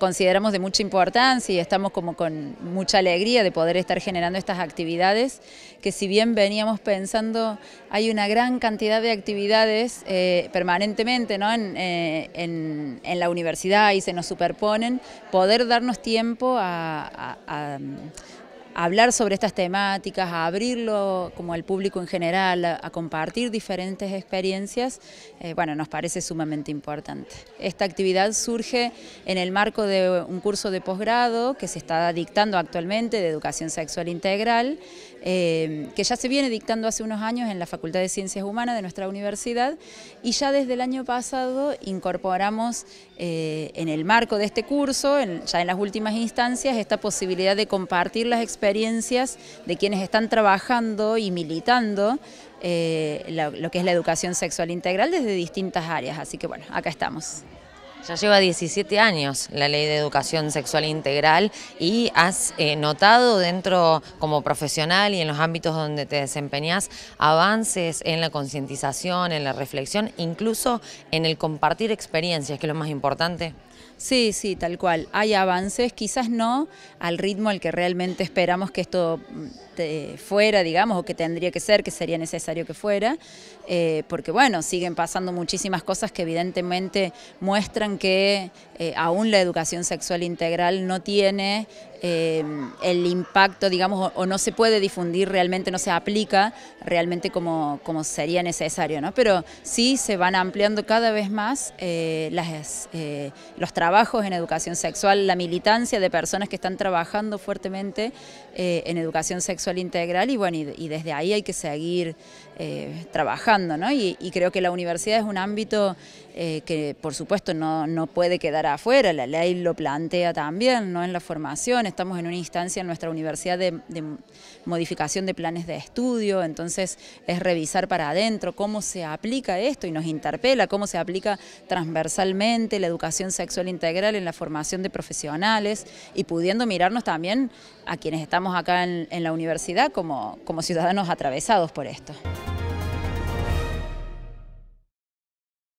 consideramos de mucha importancia y estamos como con mucha alegría de poder estar generando estas actividades, que si bien veníamos pensando, hay una gran cantidad de actividades eh, permanentemente ¿no? Eh, en, la universidad y se nos superponen, poder darnos tiempo a hablar sobre estas temáticas, abrirlo como al público en general, a, compartir diferentes experiencias, eh, bueno, nos parece sumamente importante. Esta actividad surge en el marco de un curso de posgrado que se está dictando actualmente de educación sexual integral, eh, que ya se viene dictando hace unos años en la Facultad de Ciencias Humanas de nuestra universidad y ya desde el año pasado incorporamos eh, en el marco de este curso, ya en las últimas instancias, esta posibilidad de compartir las experiencias experiencias de quienes están trabajando y militando eh, lo que es la educación sexual integral desde distintas áreas. Así que bueno, acá estamos. Ya lleva 17 años la ley de educación sexual integral y has eh, notado dentro como profesional y en los ámbitos donde te desempeñas avances en la concientización, en la reflexión, incluso en el compartir experiencias, que es lo más importante. Sí, sí, tal cual. Hay avances, quizás no al ritmo al que realmente esperamos que esto mm, fuera, digamos, o que tendría que ser, que sería necesario que fuera, eh, porque bueno, siguen pasando muchísimas cosas que evidentemente muestran que eh, aún la educación sexual integral no tiene eh, el impacto, digamos, o, no se puede difundir realmente, no se aplica realmente como, como sería necesario, ¿no? Pero sí se van ampliando cada vez más eh, las, eh, los trabajos en educación sexual, la militancia de personas que están trabajando fuertemente en educación sexual integral y bueno, y, desde ahí hay que seguir trabajando, ¿no? Y, creo que la universidad es un ámbito que por supuesto no, puede quedar afuera, la ley lo plantea también, ¿no? En las formación, estamos en una instancia en nuestra universidad de, modificación de planes de estudio, entonces es revisar para adentro cómo se aplica esto y nos interpela, cómo se aplica transversalmente la educación sexual integral en la formación de profesionales y pudiendo mirarnos también a quienes estamos acá en, en la universidad como, como ciudadanos atravesados por esto.